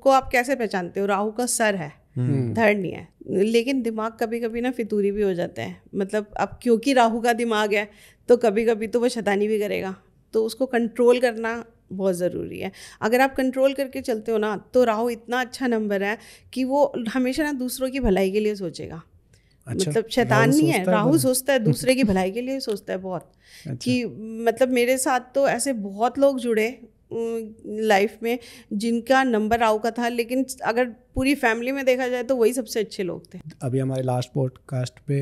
को आप कैसे पहचानते हो राहु का सर है हम्म। धड़ नहीं है लेकिन दिमाग कभी कभी ना फितूरी भी हो जाते हैं मतलब अब क्योंकि राहु का दिमाग है तो कभी कभी तो वो शैतानी भी करेगा तो उसको कंट्रोल करना बहुत ज़रूरी है अगर आप कंट्रोल करके चलते हो ना तो राहु इतना अच्छा नंबर है कि वो हमेशा ना दूसरों की भलाई के लिए सोचेगा अच्छा, मतलब शैतान नहीं है राहु सोचता है दूसरे की भलाई के लिए सोचता है बहुत अच्छा, कि मतलब मेरे साथ तो ऐसे बहुत लोग जुड़े लाइफ में जिनका नंबर राहु का था लेकिन अगर पूरी फैमिली में देखा जाए तो वही सबसे अच्छे लोग थे अभी हमारे लास्ट पॉडकास्ट पे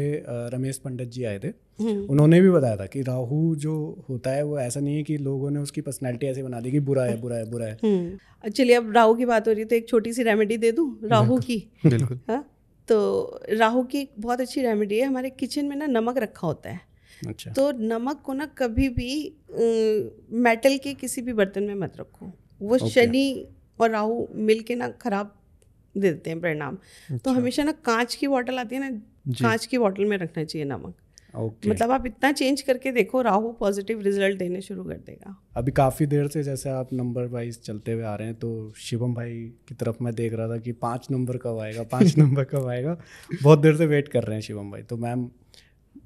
रमेश पंडित जी आए थे हम्म। उन्होंने भी बताया था कि राहु जो होता है वो ऐसा नहीं है कि लोगों ने उसकी पर्सनैलिटी ऐसे बना दी कि बुरा है बुरा है बुरा है हम्म। चलिए अब राहु की बात हो रही है तो एक छोटी सी रेमेडी दे दूँ राहु की बिल्कुल हाँ? तो राहु की बहुत अच्छी रेमेडी है हमारे किचन में ना नमक रखा होता है अच्छा तो नमक को ना कभी भी मेटल के किसी भी बर्तन में मत रखो वो शनि और राहु मिल के ना खराब देते हैं परिणाम तो अच्छा। तो हमेशा ना कांच की बॉटल आती है ना कांच की बॉटल में रखना चाहिए नमक okay. मतलब आप इतना चेंज करके देखो राहु पॉजिटिव रिजल्ट देने शुरू कर देगा अभी काफ़ी देर से जैसे आप नंबर वाइज चलते हुए आ रहे हैं तो शिवम भाई की तरफ मैं देख रहा था कि पांच नंबर कब आएगा पांच नंबर कब आएगा बहुत देर से वेट कर रहे हैं शिवम भाई तो मैम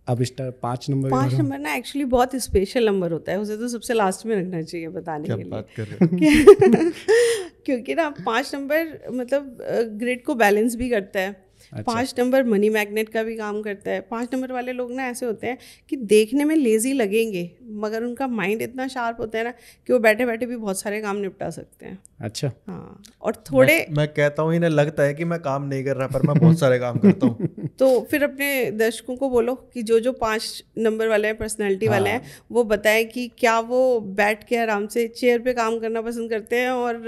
अब टाइम पाँच नंबर पाँच नंबर ना एक्चुअली बहुत स्पेशल नंबर होता है उसे तो सबसे लास्ट में रखना चाहिए बताने के लिए कर रहे [LAUGHS] क्योंकि ना पाँच नंबर मतलब ग्रेड को बैलेंस भी करता है अच्छा। पाँच नंबर मनी मैग्नेट का भी काम करता है पांच नंबर वाले लोग ना ऐसे होते हैं कि देखने में लेज़ी लगेंगे मगर उनका माइंड इतना शार्प होता है ना कि वो बैठे बैठे भी बहुत सारे काम निपटा सकते हैं अच्छा हाँ और थोड़े मैं, मैं कहता हूँ इन्हें लगता है कि मैं काम नहीं कर रहा पर मैं बहुत सारे काम करता हूँ [LAUGHS] तो फिर अपने दर्शकों को बोलो कि जो जो पांच नंबर वाले हैं पर्सनैलिटी वाले हैं हाँ। वो बताए कि क्या वो बैठ के आराम से चेयर पे काम करना पसंद करते हैं और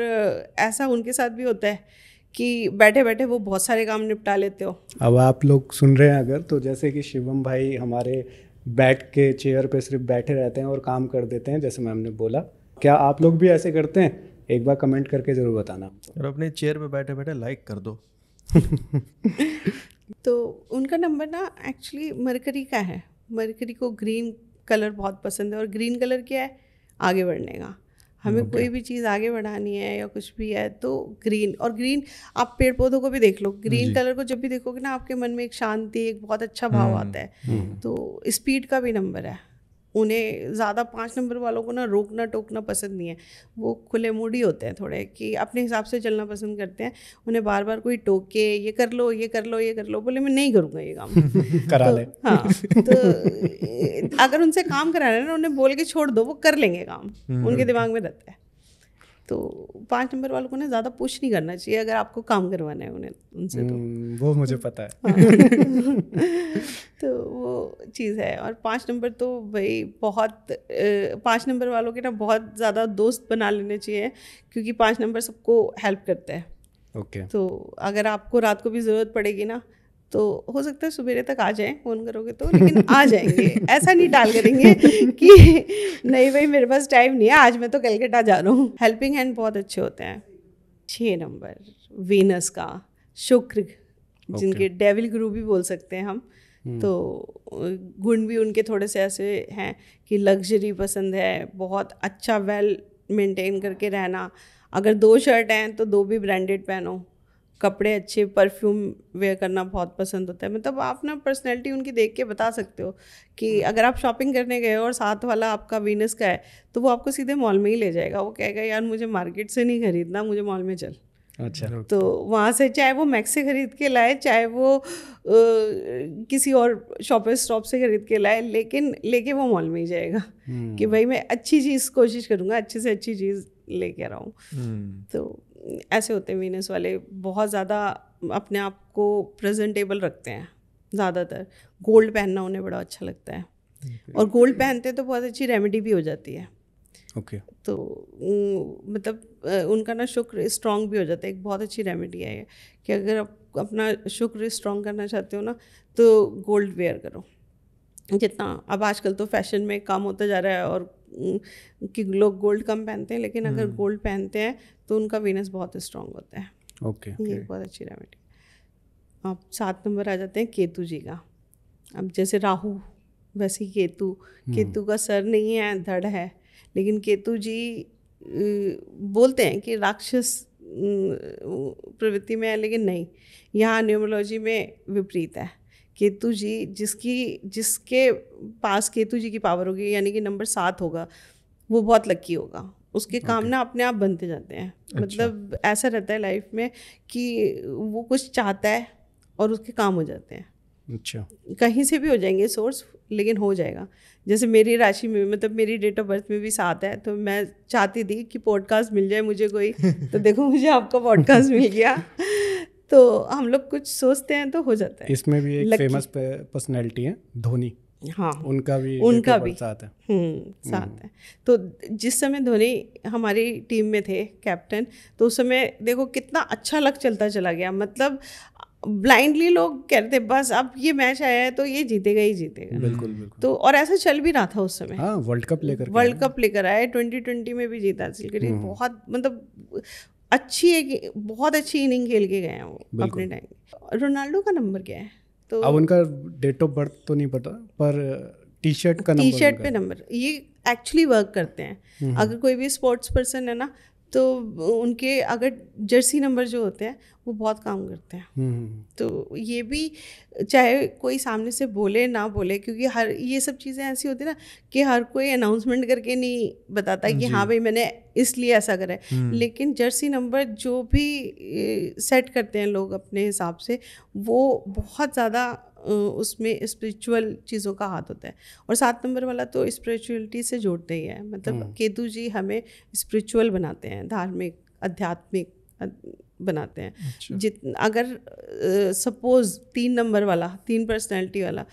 ऐसा उनके साथ भी होता है कि बैठे बैठे वो बहुत सारे काम निपटा लेते हो अब आप लोग सुन रहे हैं अगर तो जैसे कि शिवम भाई हमारे बैठ के चेयर पे सिर्फ बैठे रहते हैं और काम कर देते हैं जैसे मैम ने बोला क्या आप लोग भी ऐसे करते हैं एक बार कमेंट करके ज़रूर बताना और अपने चेयर पे बैठे बैठे लाइक कर दो [LAUGHS] तो उनका नंबर ना एक्चुअली मरकरी का है मरकरी को ग्रीन कलर बहुत पसंद है और ग्रीन कलर क्या है आगे बढ़ने का हमें okay. कोई भी चीज़ आगे बढ़ानी है या कुछ भी है तो ग्रीन और ग्रीन आप पेड़ पौधों को भी देख लो ग्रीन कलर को जब भी देखोगे ना आपके मन में एक शांति एक बहुत अच्छा भाव हम्म, आता है हम्म। तो स्पीड का भी नंबर है उन्हें ज़्यादा पाँच नंबर वालों को ना रोकना टोकना पसंद नहीं है वो खुले ही होते हैं थोड़े कि अपने हिसाब से चलना पसंद करते हैं उन्हें बार बार कोई टोके ये कर लो ये कर लो ये कर लो बोले मैं नहीं करूँगा ये काम [LAUGHS] तो करा तो, ले हाँ तो अगर उनसे काम कराना है ना उन्हें बोल के छोड़ दो वो कर लेंगे काम हम्म, उनके हम्म। दिमाग में रहता है तो पाँच नंबर वालों को ना ज़्यादा पुश नहीं करना चाहिए अगर आपको काम करवाना है उन्हें उनसे तो हम्म, वो मुझे पता है हाँ। [LAUGHS] तो वो चीज़ है और पाँच नंबर तो भाई बहुत पाँच नंबर वालों के ना बहुत ज़्यादा दोस्त बना लेने चाहिए क्योंकि पाँच नंबर सबको हेल्प करते हैं ओके okay. तो अगर आपको रात को भी ज़रूरत पड़ेगी ना तो हो सकता है सवेरे तक आ जाएं फ़ोन करोगे तो लेकिन आ जाएंगे ऐसा नहीं डाल करेंगे कि नहीं भाई मेरे पास टाइम नहीं है आज मैं तो कलकत्ता जा रहा हूँ हेल्पिंग हैंड बहुत अच्छे होते हैं छः नंबर वीनस का शुक्र okay. जिनके डेविल गुरु भी बोल सकते हैं हम hmm. तो गुण भी उनके थोड़े से ऐसे हैं कि लग्जरी पसंद है बहुत अच्छा वेल मेंटेन करके रहना अगर दो शर्ट हैं तो दो भी ब्रांडेड पहनो कपड़े अच्छे परफ्यूम वेयर करना बहुत पसंद होता है मतलब आप ना पर्सनैलिटी उनकी देख के बता सकते हो कि हम्म। अगर आप शॉपिंग करने गए हो और साथ वाला आपका वीनस का है तो वो आपको सीधे मॉल में ही ले जाएगा वो कहेगा यार मुझे मार्केट से नहीं खरीदना मुझे मॉल में चल अच्छा तो वहाँ से चाहे वो मैक्स से खरीद के लाए चाहे वो आ, किसी और शॉपर स्टॉप से खरीद के लाए लेकिन लेके वो मॉल में ही जाएगा हम्म। कि भाई मैं अच्छी चीज़ कोशिश करूँगा अच्छे से अच्छी चीज़ लेके आ रहा हूँ हम्म। तो ऐसे होते हैं वीनस वाले बहुत ज़्यादा अपने आप को प्रेजेंटेबल रखते हैं ज़्यादातर गोल्ड पहनना उन्हें बड़ा अच्छा लगता है okay. और गोल्ड पहनते तो बहुत अच्छी रेमेडी भी हो जाती है ओके okay. तो मतलब उनका ना शुक्र स्ट्रांग भी हो जाता है एक बहुत अच्छी रेमेडी है कि अगर आप अपना शुक्र स्ट्रांग करना चाहते हो ना तो गोल्ड वेयर करो जितना अब आजकल तो फैशन में काम होता जा रहा है और कि लोग गोल्ड कम पहनते हैं लेकिन अगर गोल्ड हम्म। पहनते हैं तो उनका वीनस बहुत स्ट्रांग होता है ओके okay, okay. बहुत अच्छी रेमेडी अब सात नंबर आ जाते हैं केतु जी का अब जैसे राहु वैसे ही केतु हम्म। केतु का सर नहीं है धड़ है लेकिन केतु जी बोलते हैं कि राक्षस प्रवृत्ति में है लेकिन नहीं यहाँ न्यूमोलॉजी में विपरीत है केतु जी जिसकी जिसके पास केतु जी की पावर होगी यानी कि नंबर सात होगा वो बहुत लक्की होगा उसके काम ना अपने आप बनते जाते हैं अच्छा। मतलब ऐसा रहता है लाइफ में कि वो कुछ चाहता है और उसके काम हो जाते हैं अच्छा कहीं से भी हो जाएंगे सोर्स लेकिन हो जाएगा जैसे मेरी राशि में मतलब मेरी डेट ऑफ बर्थ में भी साथ है तो मैं चाहती थी कि पॉडकास्ट मिल जाए मुझे कोई [LAUGHS] तो देखो मुझे आपका पॉडकास्ट मिल गया तो हम लोग कुछ सोचते हैं तो हो जाता है इसमें भी एक फेमस पर्सनैलिटी है धोनी हाँ उनका भी उनका भी साथ है हम्म, हम्म। साथ है तो जिस समय धोनी हमारी टीम में थे कैप्टन तो उस समय देखो कितना अच्छा लग चलता चला गया मतलब ब्लाइंडली लोग कह रहे थे बस अब ये मैच आया है तो ये जीतेगा ही जीतेगा हम्म। बिल्कुल बिल्कुल तो और ऐसा चल भी रहा था उस समय हाँ वर्ल्ड कप लेकर वर्ल्ड कप लेकर आए ट्वेंटी ट्वेंटी में भी जीता हासिल करी बहुत मतलब अच्छी एक बहुत अच्छी इनिंग खेल के गए हैं वो अपने टाइम रोनाल्डो का नंबर क्या है तो अब उनका डेट ऑफ बर्थ तो नहीं पता पर टी शर्ट का टी शर्ट पे नंबर ये एक्चुअली वर्क करते हैं हम्म। अगर कोई भी स्पोर्ट्स पर्सन है ना तो उनके अगर जर्सी नंबर जो होते हैं वो बहुत काम करते हैं हम्म, हम्म। तो ये भी चाहे कोई सामने से बोले ना बोले क्योंकि हर ये सब चीज़ें ऐसी होती ना कि हर कोई अनाउंसमेंट करके नहीं बताता कि हाँ भाई मैंने इसलिए ऐसा करा है हम्म। लेकिन जर्सी नंबर जो भी सेट करते हैं लोग अपने हिसाब से वो बहुत ज़्यादा उसमें स्पिरिचुअल चीज़ों का हाथ होता है और सात नंबर वाला तो स्पिरिचुअलिटी से जोड़ते ही है मतलब हम्म। केतु जी हमें स्पिरिचुअल बनाते हैं धार्मिक आध्यात्मिक बनाते हैं अच्छा। जित अगर सपोज तीन नंबर वाला तीन पर्सनैलिटी वाला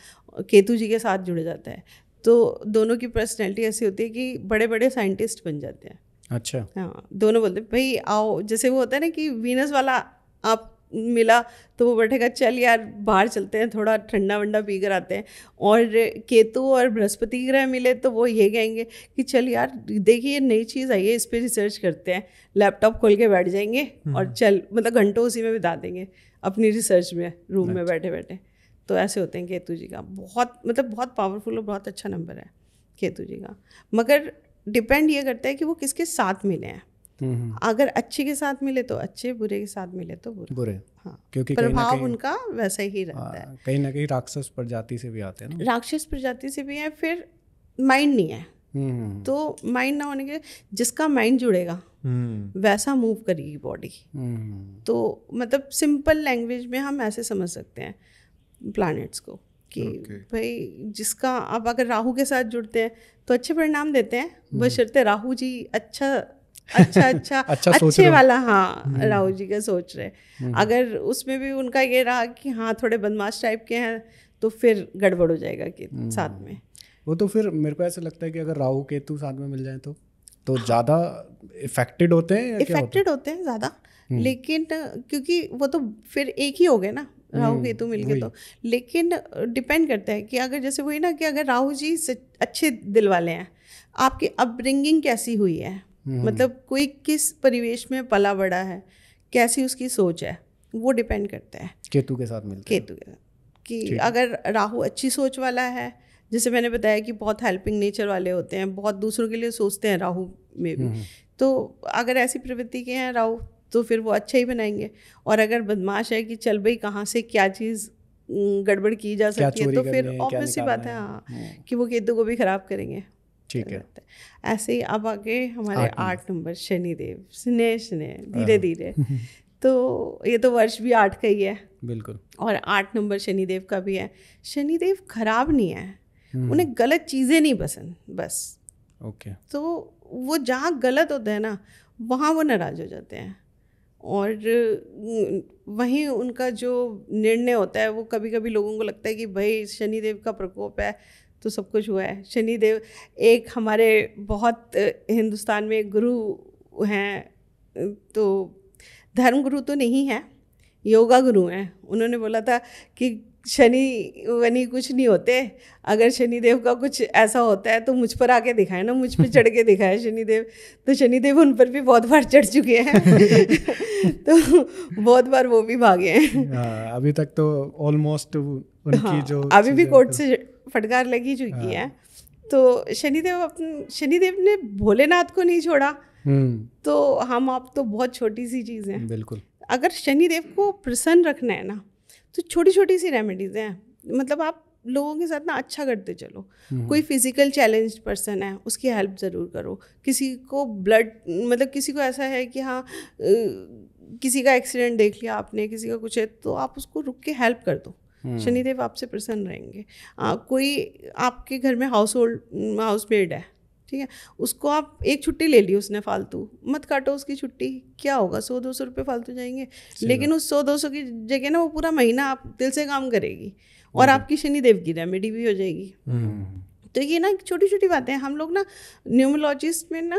केतु जी के साथ जुड़ जाता है तो दोनों की पर्सनैलिटी ऐसी होती है कि बड़े बड़े साइंटिस्ट बन जाते हैं अच्छा हाँ दोनों बोलते हैं भाई आओ जैसे वो होता है ना कि वीनस वाला आप मिला तो वो बैठेगा चल यार बाहर चलते हैं थोड़ा ठंडा वंडा पी कर आते हैं और केतु और बृहस्पति ग्रह मिले तो वो ये कहेंगे कि चल यार देखिए नई चीज़ आई है इस पर रिसर्च करते हैं लैपटॉप खोल के बैठ जाएंगे हम्म। और चल मतलब घंटों उसी में बिता देंगे अपनी रिसर्च में रूम में बैठे बैठे तो ऐसे होते हैं केतु जी का बहुत मतलब बहुत पावरफुल और बहुत अच्छा नंबर है केतु जी का मगर डिपेंड ये करता है कि वो किसके साथ मिले हैं हम्म। अगर अच्छे के साथ मिले तो अच्छे बुरे के साथ मिले तो बुरे बुरे हाँ क्योंकि प्रभाव उनका वैसे ही रहता हाँ, है कहीं ना कहीं राक्षस प्रजाति से भी आते हैं राक्षस प्रजाति से भी है फिर माइंड नहीं है हम्म, हम्म, तो माइंड ना होने के जिसका माइंड जुड़ेगा वैसा मूव करेगी बॉडी तो मतलब सिंपल लैंग्वेज में हम ऐसे समझ सकते हैं प्लैनेट्स को कि okay. भाई जिसका आप अगर राहु के साथ जुड़ते हैं तो अच्छे परिणाम देते हैं बशर्ते राहु जी अच्छा [LAUGHS] अच्छा अच्छा अच्छा अच्छे वाला हाँ हम्म। राहुल जी का सोच रहे हम्म। अगर उसमें भी उनका ये रहा कि हाँ थोड़े बदमाश टाइप के हैं तो फिर गड़बड़ हो जाएगा कि हम्म। साथ में वो तो फिर मेरे को ऐसा लगता है कि अगर राहु केतु साथ में मिल जाए तो तो ज़्यादा इफेक्टेड होते हैं इफेक्टेड होते हैं ज़्यादा लेकिन क्योंकि वो तो फिर एक ही हो गए ना राहु केतु मिल के तो लेकिन डिपेंड करता है कि अगर जैसे वही ना कि अगर राहु जी अच्छे दिल वाले हैं आपकी अपब्रिंगिंग कैसी हुई है हम्म। मतलब कोई किस परिवेश में पला बड़ा है कैसी उसकी सोच है वो डिपेंड करता है केतु के साथ मिलता केतु के साथ कि अगर राहु अच्छी सोच वाला है जैसे मैंने बताया कि बहुत हेल्पिंग नेचर वाले होते हैं बहुत दूसरों के लिए सोचते हैं राहु में भी हम्म। तो अगर ऐसी प्रवृत्ति के हैं राहु तो फिर वो अच्छा ही बनाएंगे और अगर बदमाश है कि चल भाई कहाँ से क्या चीज़ गड़बड़ की जा सकती है तो फिर ऑब्वियस ही बात है हाँ हम्म। कि वो केतु को भी खराब करेंगे ठीक है ऐसे ही अब आगे हमारे आठ नंबर शनिदेव स्नेह स्नेह हाँ। धीरे धीरे [LAUGHS] तो ये तो वर्ष भी आठ का ही है बिल्कुल और आठ नंबर शनिदेव का भी है शनिदेव खराब नहीं है हम्म। उन्हें गलत चीज़ें नहीं पसंद बस ओके तो वो जहाँ गलत होता है ना वहाँ वो नाराज़ हो जाते हैं और वहीं उनका जो निर्णय होता है वो कभी कभी लोगों को लगता है कि भाई शनिदेव का प्रकोप है तो सब कुछ हुआ है शनिदेव एक हमारे बहुत हिंदुस्तान में गुरु हैं तो धर्म गुरु तो नहीं है योगा गुरु हैं उन्होंने बोला था कि शनि वनी कुछ नहीं होते अगर शनिदेव का कुछ ऐसा होता है तो मुझ पर आके दिखाए ना मुझ पर चढ़ के [LAUGHS] दिखाए शनिदेव तो शनिदेव उन पर भी बहुत बार चढ़ चुके हैं [LAUGHS] तो बहुत बार वो भी भागे हैं हाँ, अभी तक तो ऑलमोस्ट उनकी हाँ, जो अभी भी कोर्ट तो से फटकार लगी चुकी है हाँ। तो शनिदेव अपन शनिदेव ने भोलेनाथ को नहीं छोड़ा हम्म। तो हम आप तो बहुत छोटी सी चीज़ है बिल्कुल अगर शनिदेव को प्रसन्न रखना है ना तो छोटी छोटी सी रेमेडीज़ हैं मतलब आप लोगों के साथ ना अच्छा करते चलो हम्म। कोई फिजिकल चैलेंज पर्सन है उसकी हेल्प ज़रूर करो किसी को ब्लड मतलब किसी को ऐसा है कि हाँ किसी का एक्सीडेंट देख लिया आपने किसी का कुछ है तो आप उसको रुक के हेल्प कर दो हम्म। शनिदेव आपसे प्रसन्न रहेंगे आ, कोई आपके घर में हाउस होल्ड हाउस मेड है ठीक है उसको आप एक छुट्टी ले ली उसने फालतू मत काटो उसकी छुट्टी क्या होगा सौ दो सौ रुपये फालतू जाएंगे लेकिन उस सौ दो सौ की जगह ना वो पूरा महीना आप दिल से काम करेगी और आपकी शनिदेव की रेमेडी भी हो जाएगी हम्म। तो ये ना छोटी छोटी बातें हम लोग ना न्यूमोलॉजिस्ट में ना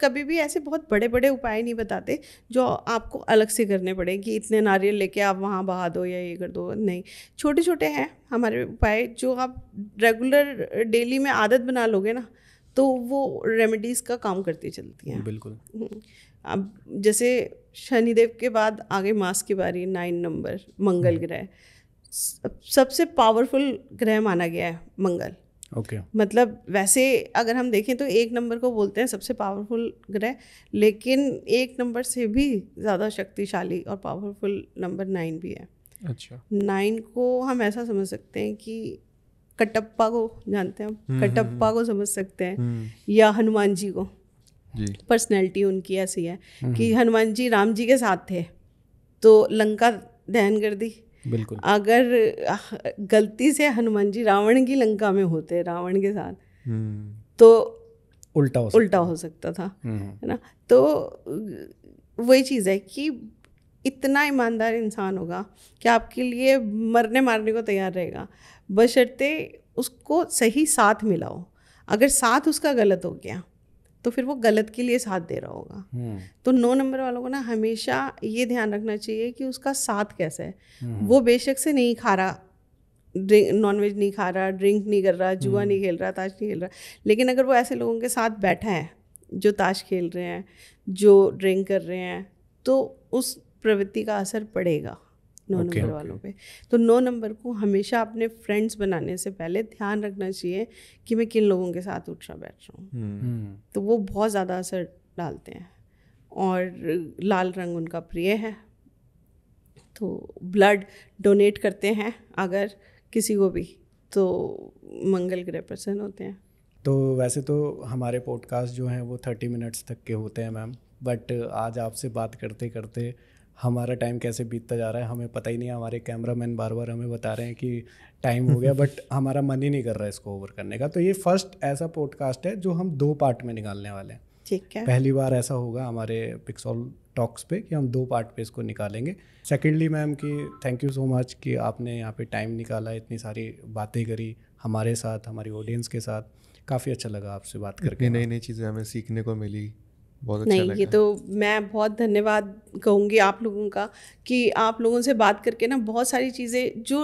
कभी भी ऐसे बहुत बड़े बड़े उपाय नहीं बताते जो आपको अलग से करने पड़े कि इतने नारियल लेके आप वहाँ बहा दो या ये कर दो नहीं छोटे छोटे हैं हमारे उपाय जो आप रेगुलर डेली में आदत बना लोगे ना तो वो रेमेडीज़ का काम करती चलती हैं बिल्कुल हम्म। अब जैसे शनिदेव के बाद आगे मास की बारी नाइन नंबर मंगल हम्म। ग्रह सबसे पावरफुल ग्रह माना गया है मंगल ओके okay. मतलब वैसे अगर हम देखें तो एक नंबर को बोलते हैं सबसे पावरफुल ग्रह लेकिन एक नंबर से भी ज़्यादा शक्तिशाली और पावरफुल नंबर नाइन भी है अच्छा नाइन को हम ऐसा समझ सकते हैं कि कटप्पा को जानते हैं हम हम्म, कटप्पा हम्म, को समझ सकते हैं हम्म। या हनुमान जी को पर्सनैलिटी उनकी ऐसी है कि हनुमान जी राम जी के साथ थे तो लंका दहन कर दी बिल्कुल अगर गलती से हनुमान जी रावण की लंका में होते रावण के साथ हम्म। तो उल्टा हो उल्टा हो सकता था हम्म। है ना तो वही चीज़ है कि इतना ईमानदार इंसान होगा कि आपके लिए मरने मारने को तैयार रहेगा बशर्ते उसको सही साथ मिलाओ अगर साथ उसका गलत हो गया तो फिर वो गलत के लिए साथ दे रहा होगा हम्म। तो नौ नंबर वालों को ना हमेशा ये ध्यान रखना चाहिए कि उसका साथ कैसा है हम्म। वो बेशक से नहीं खा रहा ड्रिंक नॉनवेज नहीं खा रहा ड्रिंक नहीं कर रहा जुआ हम्म। नहीं खेल रहा ताश नहीं खेल रहा लेकिन अगर वो ऐसे लोगों के साथ बैठा है जो ताश खेल रहे हैं जो ड्रिंक कर रहे हैं तो उस प्रवृत्ति का असर पड़ेगा नौ okay, नंबर okay. वालों पे तो नौ नंबर को हमेशा अपने फ्रेंड्स बनाने से पहले ध्यान रखना चाहिए कि मैं किन लोगों के साथ उठ रहा बैठ रहा हूँ hmm. Hmm. तो वो बहुत ज़्यादा असर डालते हैं और लाल रंग उनका प्रिय है तो ब्लड डोनेट करते हैं अगर किसी को भी तो मंगल ग्रह प्रसन्न होते हैं तो वैसे तो हमारे पॉडकास्ट जो हैं वो थर्टी मिनट्स तक के होते हैं मैम बट आज आपसे बात करते करते हमारा टाइम कैसे बीतता जा रहा है हमें पता ही नहीं हमारे कैमरा मैन बार बार हमें बता रहे हैं कि टाइम हो गया बट [LAUGHS] हमारा मन ही नहीं कर रहा है इसको ओवर करने का तो ये फर्स्ट ऐसा पॉडकास्ट है जो हम दो पार्ट में निकालने वाले हैं ठीक है पहली बार ऐसा होगा हमारे पिक्सॉल टॉक्स पे कि हम दो पार्ट पे इसको निकालेंगे सेकेंडली मैम कि थैंक यू सो मच कि आपने यहाँ पे टाइम निकाला इतनी सारी बातें करी हमारे साथ हमारी ऑडियंस के साथ काफ़ी अच्छा लगा आपसे बात करके नई नई चीज़ें हमें सीखने को मिली बहुत अच्छा नहीं ये तो मैं बहुत धन्यवाद कहूँगी आप लोगों का कि आप लोगों से बात करके ना बहुत सारी चीज़ें जो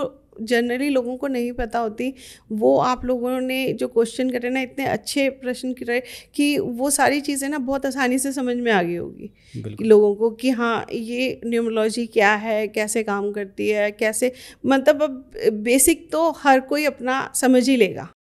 जनरली लोगों को नहीं पता होती वो आप लोगों ने जो क्वेश्चन करे ना इतने अच्छे प्रश्न रहे कि वो सारी चीज़ें ना बहुत आसानी से समझ में आ गई होगी लोगों को कि हाँ ये न्यूमोलॉजी क्या है कैसे काम करती है कैसे मतलब अब बेसिक तो हर कोई अपना समझ ही लेगा